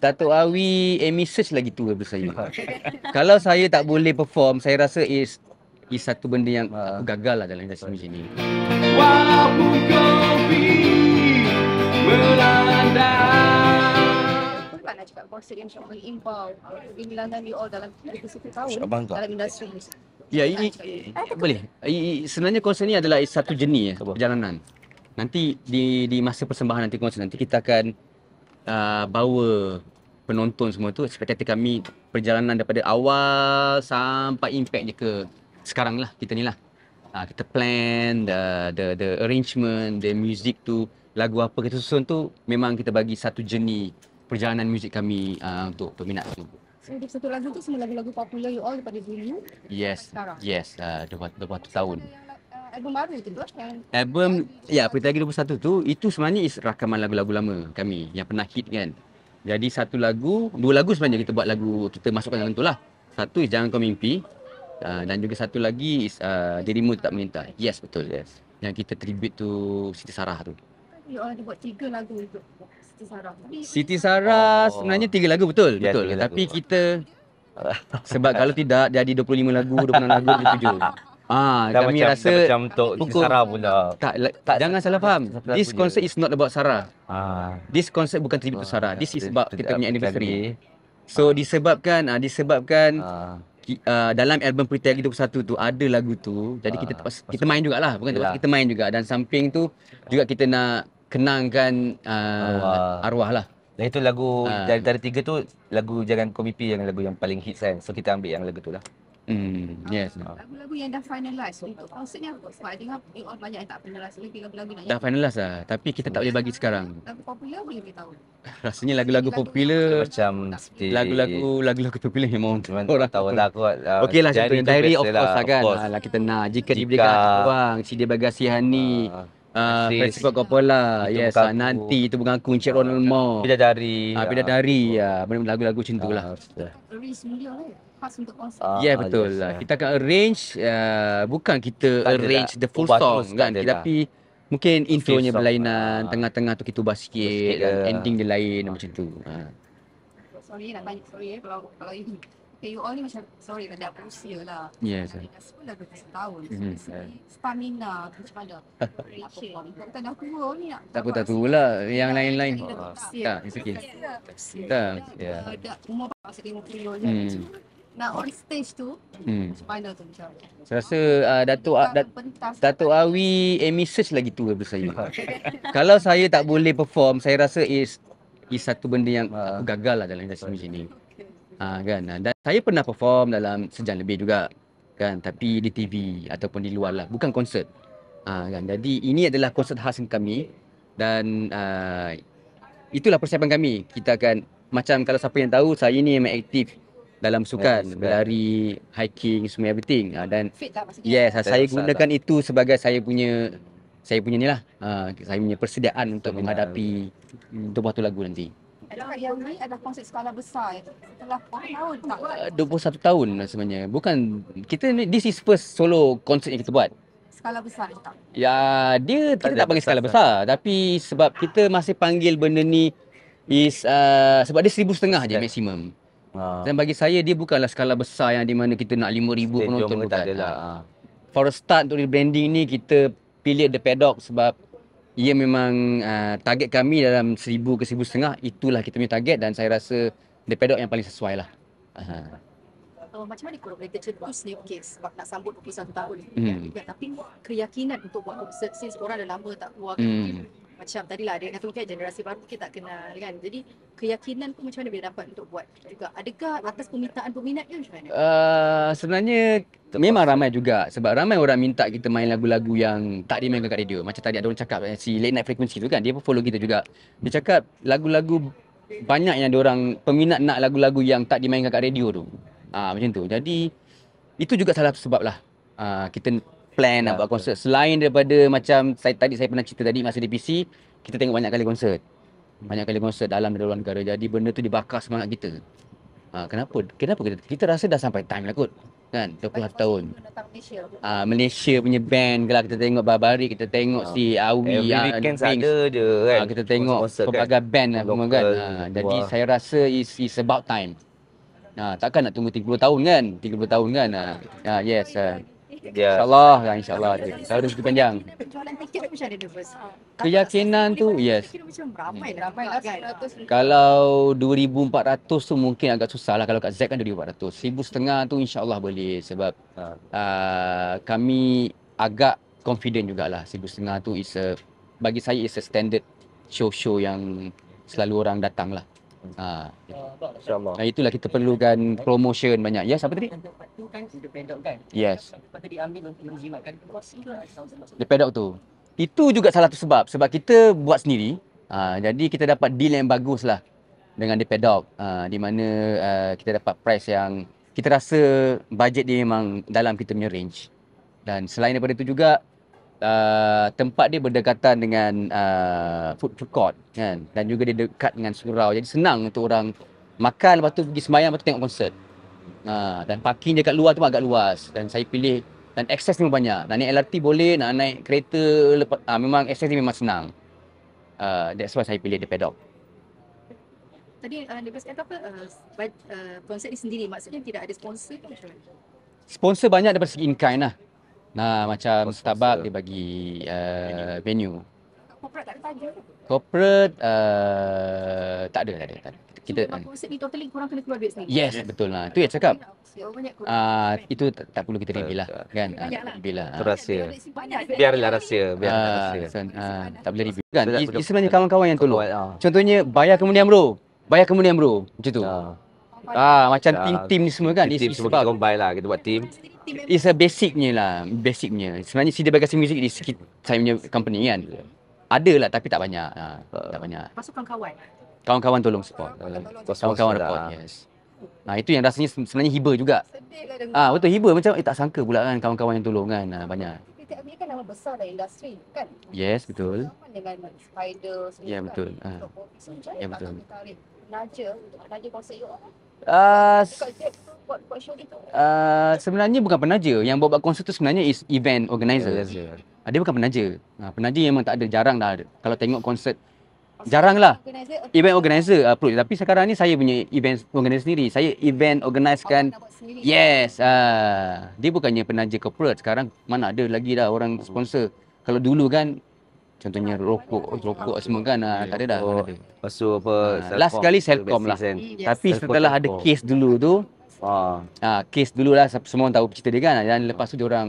Datuk Awi Amy search lagi tu daripada saya. Kalau saya tak boleh perform, saya rasa is is satu benda yang aku uh, gagal lah dalam industri macam ni. Wabu kopi melanda nak cakap konsert yang syok impal impau Inilah All dalam 3 tahun dalam industri Ya, ini, boleh. sebenarnya konsert ni adalah satu jenis ya, eh, perjalanan. Nanti di di masa persembahan nanti konsert nanti kita akan uh, bawa penonton semua tu spektakel kami perjalanan daripada awal sampai impact je ke sekarang lah kita ni lah uh, kita plan the, the the arrangement the music tu lagu apa kita susun tu memang kita bagi satu jenis perjalanan muzik kami uh, untuk peminat tu untuk satu lagu tu semua lagu-lagu popular you all daripada dulu yes yes dah uh, berapa tahun eh, album baru tu yang album ya yeah, pertama lagi 21 tu itu sebenarnya is rakaman lagu-lagu lama kami yang pernah hit kan jadi satu lagu, dua lagu sebenarnya kita buat lagu, kita masukkan dalam tu lah. Satu is Jangan Kau Mimpi. Uh, dan juga satu lagi is uh, Dirimu Tak Minta. Yes, betul. Yes. Yang kita tribute tu Siti Sarah tu. Orang dia tiga lagu Siti Sarah Siti Sarah oh. sebenarnya tiga lagu betul ya, betul tapi lagu. kita sebab kalau tidak jadi 25 lagu 26 lagu 27 Ah, dah kami macam, rasa dah macam untuk pukul, Sarah pun Tak, tak, tak jangan salah faham. This concert is not about Sarah. Ah. This concert bukan tribute ah, to Sarah. This is about kita punya anniversary. Ah. So disebabkan ah, disebabkan ah. Uh, dalam album Pretend 21 tu ada lagu tu. Jadi ah. kita terpaksa, Maksud, kita main jugalah. Bukan terpaksa, kita main juga dan samping tu juga kita nak kenangkan uh, arwah. arwah lah. Dan itu lagu ah. dari, dari tiga tu lagu Jangan Kau Mimpi yang lagu yang paling hits kan. So kita ambil yang lagu tu lah. Hmm, ah, yes. Lagu-lagu yang dah finalize itu. konsert ni apa? Sebab I dengar orang banyak yang tak finalize lagi lagu-lagu nak Dah yang... finalize lah. Tapi kita tak boleh bagi sekarang. Lagu popular boleh beritahu. Rasanya lagu-lagu popular macam seperti lagu-lagu lagu tu popular memang Cuman orang tahu lah aku. Ah, Okeylah satu diary of lah, course lah, kan. Course. kita nak jika, jika diberikan peluang si dia bagasi Hani. Uh, Francis Scott Coppola yes, uh, Nanti itu bukan aku Encik Ronald Mo. Pidadari uh, Pidadari uh, uh, Lagu-lagu cintulah. tu lah uh, parts Uh, yeah, betul. Yes, kita akan arrange, uh, bukan kita tak arrange the full song kan. Tapi mungkin okay, intronya berlainan, uh, tengah-tengah tu kita ubah sikit, sikit uh, ending dia lain uh, macam tu. Uh. Sorry nak banyak sorry eh kalau, kalau ini. Okay, you all ni macam, sorry kan dah berusia lah. Yeah, sorry. Dah sepuluh dah Spamina tu macam mana? Reaction. Dah tua ni nak. Tak apa, tak tua lah. Yang lain-lain. Tak, it's okay. Tak, ya. umur pasal 50 ni nak on stage tu hmm. macam mana tu macam saya rasa uh, Datuk Awi Amy search lagi tu daripada saya kalau saya tak boleh perform saya rasa is is satu benda yang aku ah. gagal lah dalam industri macam ni ah, kan dan saya pernah perform dalam sejam lebih juga kan tapi di TV ataupun di luar lah bukan konsert ha, kan jadi ini adalah konsert khas kami dan uh, itulah persiapan kami kita akan macam kalau siapa yang tahu saya ni memang aktif dalam sukan, yeah, berlari, hiking, semua everything. Uh, dan Yes, yeah, saya gunakan itu sebagai saya punya saya punya ni lah. Ah, saya punya persediaan untuk Seminar. menghadapi untuk tu lagu nanti. Yang ni ada konsert skala besar. Setelah tahun tak? 21 ah, tahun lah sebenarnya. Bukan, kita ni, this is first solo konsert yang kita buat. Skala besar tak? Ya, dia tak kita tak panggil besar, skala besar. besar. Tapi sebab kita masih panggil benda ni is uh, sebab dia seribu setengah je maksimum. Ah. Dan bagi saya dia bukanlah skala besar yang di mana kita nak 5000 penonton pun tak adalah. Ha. For a start untuk rebranding ni kita pilih the paddock sebab ia memang uh, target kami dalam 1000 ke setengah itulah kita punya target dan saya rasa the paddock yang paling sesuai lah. Ha. Uh, macam mana korang boleh kecil buat snake okay, sebab nak sambut 21 tahun ni. Hmm. Ya, tapi keyakinan untuk buat konsert since korang dah lama tak keluar. Hmm macam tadi lah ada yang kata mungkin generasi baru kita tak kenal kan jadi keyakinan pun macam mana bila dapat untuk buat juga adakah atas permintaan peminat ke macam mana uh, sebenarnya Memang ramai juga sebab ramai orang minta kita main lagu-lagu yang tak dimainkan kat radio. Macam tadi ada orang cakap eh, si late night frequency tu kan dia pun follow kita juga. Dia cakap lagu-lagu banyak yang orang peminat nak lagu-lagu yang tak dimainkan kat radio tu. Ah ha, macam tu. Jadi itu juga salah satu sebab lah. ha, kita plan yeah, nak buat konsert. Yeah. Selain daripada macam saya tadi saya pernah cerita tadi masa di PC kita tengok banyak kali konsert. Hmm. Banyak kali konsert dalam dan luar negara. Jadi benda tu dibakar semangat kita. Ha, kenapa? Kenapa kita kita rasa dah sampai time lah kot. Kan? 20 tahun. Malaysia. Lah ha, Malaysia punya band ke Kita tengok Barbari, kita tengok ha. si Awi. Every uh, weekend ada je ha, kan. Ha, kita tengok kan? pelbagai kan? band lah. Local. Kan? Ha, jadi Wah. saya rasa is is about time. Ha, takkan nak tunggu 30 tahun kan? 30 tahun kan? Ha, ha yes. Ha. InsyaAllah ya insyaAllah ada. Lah, saya rezeki panjang. Penjualan tiket macam mana nervous? Keyakinan tu, yes. Kalau 2,400 tu mungkin agak susah lah. Kalau kat Z kan 2,400. Seribu setengah tu insyaAllah boleh. Sebab ha. uh, kami agak confident jugalah. Seribu setengah tu is a, bagi saya is a standard show-show yang selalu orang datang lah. Ha. Ya. InsyaAllah. Nah, itulah kita perlukan promotion banyak. Ya, yes, siapa tadi? Yang tu kan, the kan? Yes. Tempat tadi ambil untuk menjimatkan kuasa. The paddock tu. Itu juga salah satu sebab. Sebab kita buat sendiri. Ha, jadi kita dapat deal yang bagus lah dengan the paddock. Ha, di mana uh, kita dapat price yang kita rasa budget dia memang dalam kita punya range. Dan selain daripada itu juga, Uh, tempat dia berdekatan dengan uh, food, food court kan dan juga dia dekat dengan surau jadi senang untuk orang makan lepas tu pergi sembahyang lepas tu tengok konsert ha, dan parking dia kat luar tu agak luas dan saya pilih dan akses ni banyak nak naik LRT boleh nak naik kereta lepas, ha, memang akses ni memang senang uh, that's why saya pilih the paddock tadi uh, dia berkata apa uh, uh, konsert ni sendiri maksudnya tidak ada sponsor ke macam mana? sponsor banyak daripada segi in-kind lah Nah, macam Post-poster. Starbuck dia bagi uh, venue. Corporate tak ada tajam ke? Corporate uh, tak ada, tak ada. Tak ada. Kita, so, kita konsep ni totally korang kena keluar duit sendiri. Yes, yes. betul lah. Itu yang cakap. Lah, ah uh, itu tak, tak perlu kita reveal lah kan uh, reveal lah itu rahsia biarlah rahsia biar uh, ah, rahsia uh, ah, tak boleh reveal kan itu sebenarnya kawan-kawan yang tolong lah. contohnya bayar kemudian bro bayar kemudian bro macam tu ah, ah macam tim-tim ni semua kan tim semua kita combine lah kita buat tim memang It's basicnya lah Basicnya Sebenarnya CD Bagasi Music Di sikit Saya punya company kan Ada lah Tapi tak banyak ha, uh, Tak banyak Pasukan kawan Kawan-kawan tolong support Kawan-kawan support lah. Yes Nah itu yang rasanya sebenarnya hibur juga. Sedih lah Ah betul hibur macam eh tak sangka pula kan kawan-kawan yang tolong kan ah, banyak. Kita ambil kan nama besar dalam industri kan. Yes betul. Spider Ya yeah, kan? betul. Ah. Ya yeah, betul. Tarik naja untuk naja konsep you. Lah. Ah buat show gitu? Uh, sebenarnya bukan penaja. Yang buat buat konser tu sebenarnya is event organizer. Yeah, yeah. Uh, dia bukan penaja. Uh, penaja memang tak ada, jarang dah ada. Kalau tengok konser, oh, Jarang lah. event organizer uh, Tapi sekarang ni saya punya event organizer sendiri. Saya event organize kan. Oh, yes. Uh, dia bukannya penaja corporate. Sekarang mana ada lagi dah orang sponsor. Kalau dulu kan, contohnya rokok, rokok semua kan. Uh, tak ada dah. Oh, lepas tu apa? Uh, last kali Selcom lah. Yes. Tapi setelah ada case dulu tu, Ah. Ah, case lah. semua orang tahu cerita dia kan dan lepas tu dia orang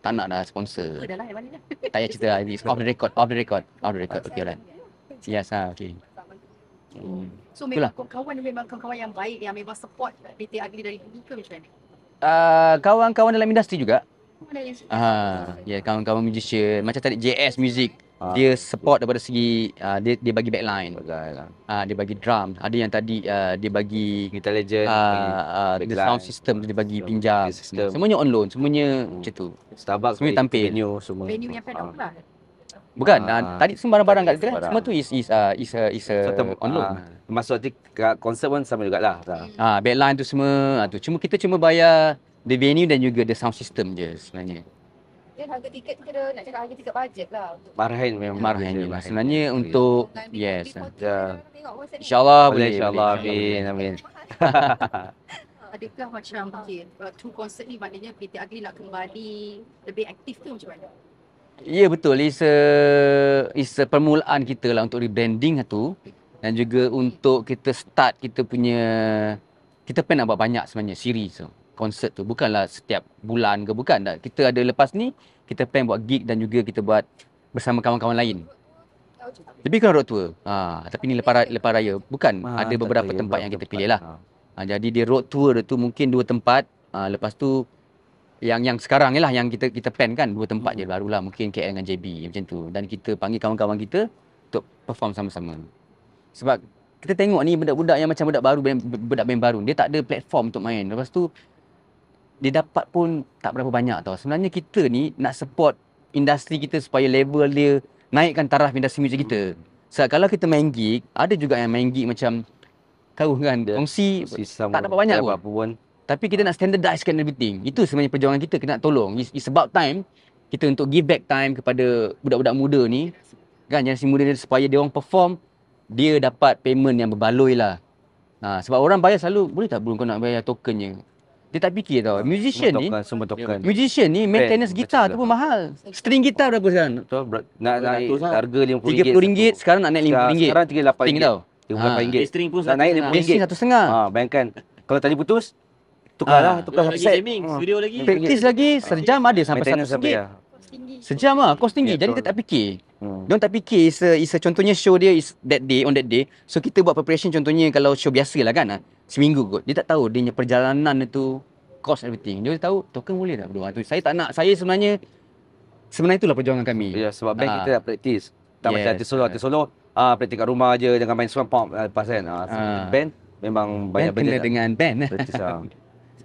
tak nak dah sponsor. Oh, dah lah, dah. Tak payah cerita lah. off the record, off the record, off the record. Okay, alright. Yes, ah, okay. Hmm. So memang kawan-kawan memang kawan yang baik yang memang support BT Agri dari dulu ke macam mana? Uh, kawan-kawan dalam industri juga. Oh, ah, ya yeah, kawan-kawan musician macam tadi JS Music ha, dia support daripada segi uh, dia dia bagi backline lah. uh, dia bagi drum ada yang tadi uh, dia bagi guitar legend uh, uh, the sound system dia bagi so, pinjam system. semuanya on loan semuanya hmm. macam tu Starbucks semua tampil venue semua venue yang pernah uh. lah Bukan, ah, tadi semua barang kat sana, semua tu is is uh, is a, is a so, on loan. Ah, Masuk waktu kat konsert pun sama juga jugalah. Ah, backline tu semua, ah, tu. cuma kita cuma bayar the venue dan juga the sound system je sebenarnya. Okay mungkin harga tiket ni kira nak cakap harga tiket bajet lah. Marhain memang marhain je lah. Sebenarnya untuk yes. Ya. InsyaAllah boleh. InsyaAllah. Amin. Amin. Adakah macam okay, uh, two concert ni maknanya PT Agri nak kembali lebih aktif tu macam mana? Ya betul. It's a, it's a permulaan kita lah untuk rebranding tu. Dan juga untuk kita start kita punya... Kita pun nak buat banyak sebenarnya. Series tu. So konsert tu bukanlah setiap bulan ke bukan dah kita ada lepas ni kita plan buat gig dan juga kita buat bersama kawan-kawan lain lebih kurang road tour ha, tapi ni lepas raya, lepas raya bukan ha, ada beberapa tak, ya, tempat yang kita pilih lah ha. ha, jadi dia road tour tu mungkin dua tempat ha, lepas tu yang yang sekarang ni lah yang kita kita plan kan dua tempat hmm. je lah mungkin KL dengan JB macam tu dan kita panggil kawan-kawan kita untuk perform sama-sama sebab kita tengok ni budak-budak yang macam budak baru budak band baru dia tak ada platform untuk main lepas tu dia dapat pun tak berapa banyak tau. Sebenarnya kita ni nak support industri kita supaya level dia naikkan taraf industri muzik kita. Sebab so, kalau kita main gig, ada juga yang main gig macam tahu kan, dia, kongsi tak dapat banyak pun. pun. Tapi kita nak standardize kan everything. Itu sebenarnya perjuangan kita, kena tolong. It's, it's about time kita untuk give back time kepada budak-budak muda ni. Kan, Yang si muda ni supaya dia orang perform, dia dapat payment yang berbaloi lah. Ha, sebab orang bayar selalu, boleh tak belum kau nak bayar tokennya? dia tak fikir tau. Ah, musician ni, semua token. musician ni maintenance Band, gitar tu pun mahal. String gitar berapa sekarang? Betul, ber- nak naik lah. harga RM50. RM30 sekarang nak naik RM50. Sekarang RM38. String RM38. String pun nak naik RM50. satu setengah. Ha, bayangkan. Kalau tadi putus, tukarlah. Tukar, ha. tukar lagi gaming, ah. studio lagi. Praktis lagi, sejam ada sampai satu 1 ya. Sejam lah, kos tinggi. Ya, Jadi dia tak fikir. Hmm. Don't tak fikir is a, is a, contohnya show dia is that day on that day. So kita buat preparation contohnya kalau show biasa lah kan seminggu kot. Dia tak tahu dia punya perjalanan itu cost everything. Dia tahu token boleh tak berdua. Saya tak nak. Saya sebenarnya sebenarnya itulah perjuangan kami. Ya, yeah, sebab bank uh, kita dah praktis. Tak yes. macam solo, artis solo. Ah, uh, praktis kat rumah aja jangan main swamp pop uh, eh, pasal kan. Uh, ah, uh, ah. band memang band banyak benda dengan band. Praktis ah.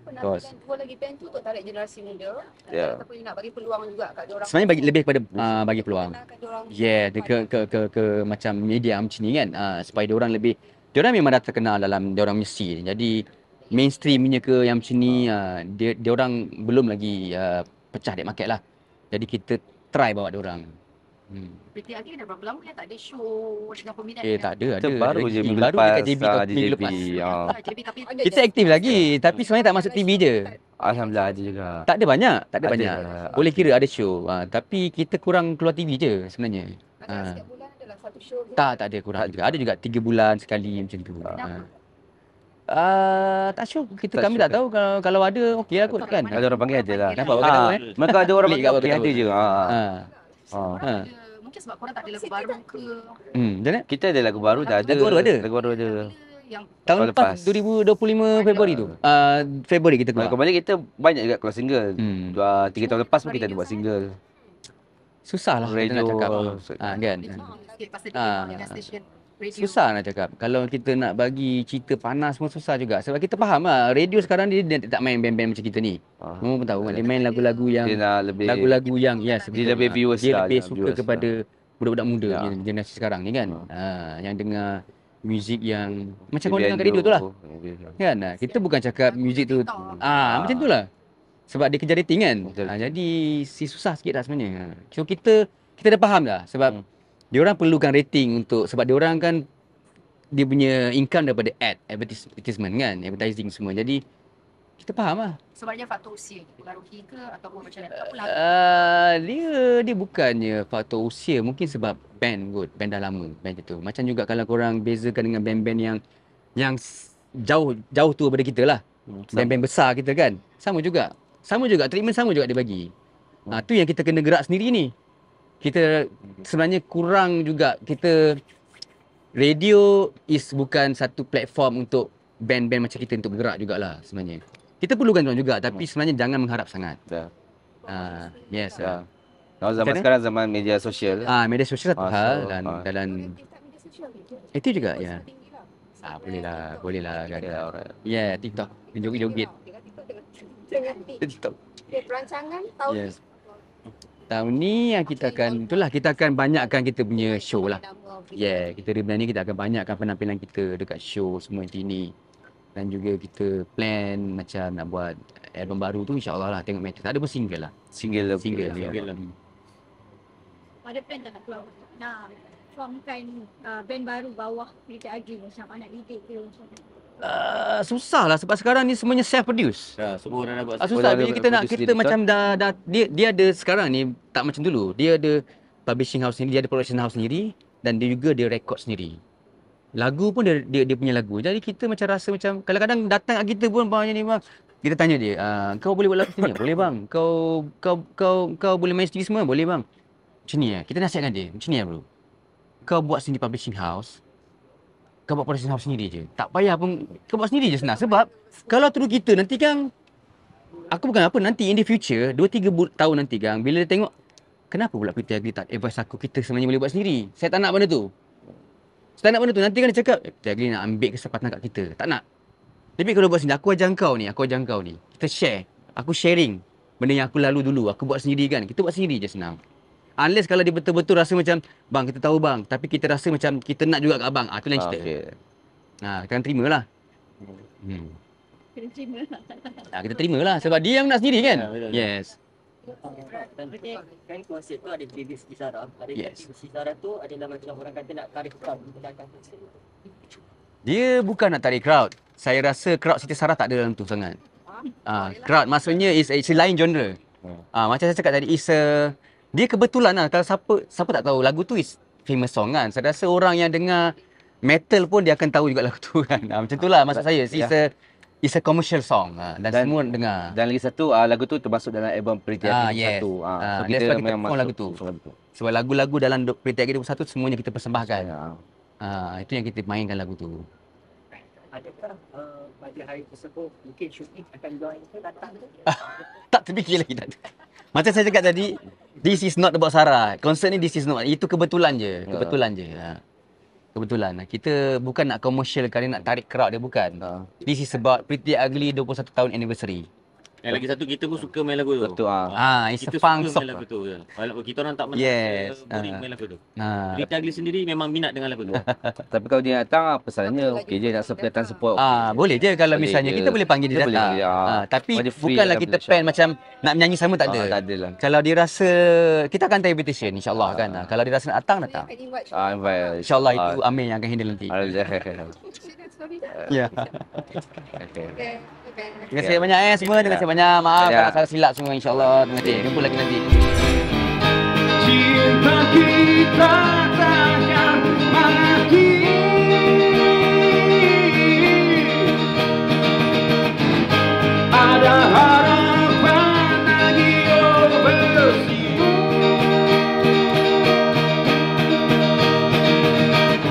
Nak lagi pen tu untuk tarik generasi muda yeah. ataupun nak bagi peluang juga kat diorang sebenarnya bagi lebih kepada uh, bagi peluang yeah ke, ke, ke, ke, ke macam media macam ni kan uh, supaya diorang lebih dia orang memang dah terkenal dalam dia orang punya scene. Jadi mainstreamnya ke yang macam ni uh, dia dia orang belum lagi uh, pecah dekat market lah. Jadi kita try bawa dia orang. Hmm. PT Aki dah tak ada show dengan peminat? Eh, ada. Baru je minggu lepas. Baru dekat JB tu minggu lepas. Kita aktif lagi. Tapi sebenarnya tak masuk TV je. Alhamdulillah ada juga. Tak ada banyak. Tak ada, banyak. Boleh kira ada show. tapi kita kurang keluar TV je sebenarnya. Ha show tak tak ada kurang tak juga ada juga tiga bulan sekali macam tu ha. Uh, tak sure kita tak kami sure. tak tahu kan? kalau kalau ada okey lah kot kan lah. ah, ada orang panggil aja lah nampak ha. eh maka ada orang panggil okey aja je ah. Ah. mungkin sebab korang tak ada lagu baru ke hmm jenis? kita ada lagu baru dah ada lagu baru ada lagu baru ada yang tahun lepas 2025 Februari tu. Ah uh, Februari kita keluar. Kemarin kita banyak juga keluar single. 2 hmm. 3 tahun lepas pun kita ada buat single. Kan? susah lah radio, kita nak cakap. Ha, kan? Ha. Susah nak cakap. Kalau kita nak bagi cerita panas semua susah juga. Sebab kita faham lah. Radio sekarang ni dia tak main band-band macam kita ni. Ah, Memang pun tahu kan. Dia main lagu-lagu yang... Dia lebih... Lagu-lagu yang... Yes, dia betul, lebih viewers ah, Dia lebih lah, suka viewers kepada lah. budak-budak muda ya. generasi sekarang ni kan. Ha. Ha, yang dengar muzik yang... Macam kau dengar kat radio tu lah. Kan? Kita bukan cakap muzik tu... ha, ha. macam tu lah sebab dia kerja dating kan ha, jadi si susah sikit dah sebenarnya ha. so kita kita dah faham lah sebab hmm. dia orang perlukan rating untuk sebab dia orang kan dia punya income daripada ad advertisement kan advertising semua jadi kita faham lah. Sebabnya faktor usia dipengaruhi ke ataupun macam mana? Uh, dia dia bukannya faktor usia. Mungkin sebab band kot. Band dah lama. Band itu. Macam juga kalau korang bezakan dengan band-band yang yang jauh jauh tua daripada kita lah. Hmm, band-band besar kita kan. Sama juga sama juga treatment sama juga dibagi. bagi. Ha tu yang kita kena gerak sendiri ni. Kita sebenarnya kurang juga kita radio is bukan satu platform untuk band-band macam kita untuk bergerak jugalah sebenarnya. Kita perlukan tuan juga tapi hmm. sebenarnya jangan mengharap sangat. Ya. Ah, uh, yes. Ah. Ya. Kalau zaman Kena? sekarang zaman media sosial. Ya. Ah, media sosial satu ah, hal so, dan ah. dalam itu juga ya. Lah. Ah, boleh lah, boleh lah ada orang. Lah, ya, TikTok, joget-joget. Okey, perancangan tahun yes. ni. Tahun ni yang kita akan itulah kita akan banyakkan kita punya show lah. Yeah, kita rebrand ni kita akan banyakkan penampilan kita dekat show semua nanti ni. Dan juga kita plan macam nak buat album baru tu insyaallah lah tengok metode. Tak ada pun single lah. Single lah. lah. lah. lah. Hmm. Ada plan tak nak keluar? Nah, formkan uh, band baru bawah kita agi macam anak didik ke macam Ah, susah lah sebab sekarang ni semuanya self produce. Ya, semua orang nak buat. Ah, susah bila kita nak kita diri, macam dah, dah dia dia ada sekarang ni tak macam dulu. Dia ada publishing house sendiri, dia ada production house sendiri dan dia juga dia record sendiri. Lagu pun dia, dia dia punya lagu. Jadi kita macam rasa macam kadang-kadang datang kat kita pun bang ni bang. Kita tanya dia, ah, kau boleh buat lagu sini? boleh bang. Kau kau kau kau boleh main sendiri semua? Boleh bang. Macam ni eh. Kita nasihatkan dia. Macam ni eh bro. Kau buat sendiri publishing house, kau buat pada sendiri sendiri je. Tak payah pun kau buat sendiri je senang sebab kalau terus kita nanti kan aku bukan apa nanti in the future 2 3 tahun nanti kan bila dia tengok kenapa pula Peter Agli tak advice aku kita sebenarnya boleh buat sendiri. Saya tak nak benda tu. Saya tak nak benda tu. Nanti kan dia cakap eh, Peter Agli nak ambil kesempatan kat kita. Tak nak. Tapi kalau buat sendiri aku ajar kau ni, aku ajar kau ni. Kita share. Aku sharing benda yang aku lalu dulu. Aku buat sendiri kan. Kita buat sendiri je senang unless kalau dia betul-betul rasa macam bang kita tahu bang tapi kita rasa macam kita nak juga kat abang ah tu lain ah, cerita okay. ha ah, kan terimalah hmm kena terimalah ha, kita terimalah sebab dia yang nak sendiri kan yeah, ya, yes kan kuasa tu ada bibis isara ada yes. tu adalah macam orang kata nak tarik kau dia bukan nak tarik crowd. Saya rasa crowd Siti Sarah tak ada dalam tu sangat. Ah, ah crowd maksudnya is actually lain genre. Hmm. Ah, macam saya cakap tadi is a dia kebetulan lah kalau siapa siapa tak tahu lagu tu is famous song kan saya rasa orang yang dengar metal pun dia akan tahu juga lagu tu kan ha, macam itulah maksud saya it's yeah. a it's a commercial song ha, dan, dan semua dengar dan lagi satu uh, lagu tu termasuk dalam album Pretty Happy ha, yes. 1 ha, so ha, kita, kita memang lagu tu. sebab lagu-lagu dalam Pretty Happy 1 semuanya kita persembahkan ha, itu yang kita mainkan lagu tu adakah uh, pada tak terfikir lagi tak macam saya cakap tadi this is not about Sarah concern ni this is not itu kebetulan je ya. kebetulan je ha. kebetulan kita bukan nak commercial kali nak tarik kerak, dia bukan ya. this is about pretty ugly 21 tahun anniversary yang lagi satu kita pun suka main lagu tu. Betul ah. Ha, it's kita a funk suka lagu tu. Kan. Walaupun kita orang tak main yes. boring ah. main lagu tu. Ha. Rita sendiri memang minat dengan lagu tu. Tapi kalau dia datang apa salahnya? Okey je nak sepatan support. Ah, boleh je kalau misalnya kita boleh panggil dia datang. Ha, tapi bukanlah lah, kita plan macam nak menyanyi sama tak ada. Tak adalah. Kalau dia rasa kita akan tanya invitation insya-Allah kan. Kalau dia rasa nak datang datang. Ah, invite. Insya-Allah itu Amin yang akan handle nanti. Ya. Yeah. Okay. Terima kasih yeah. banyak eh semua. Terima kasih banyak. Maaf yeah. kalau silap semua insyaAllah. Terima kasih. Jumpa lagi nanti. Cinta kita takkan mati Ada harapan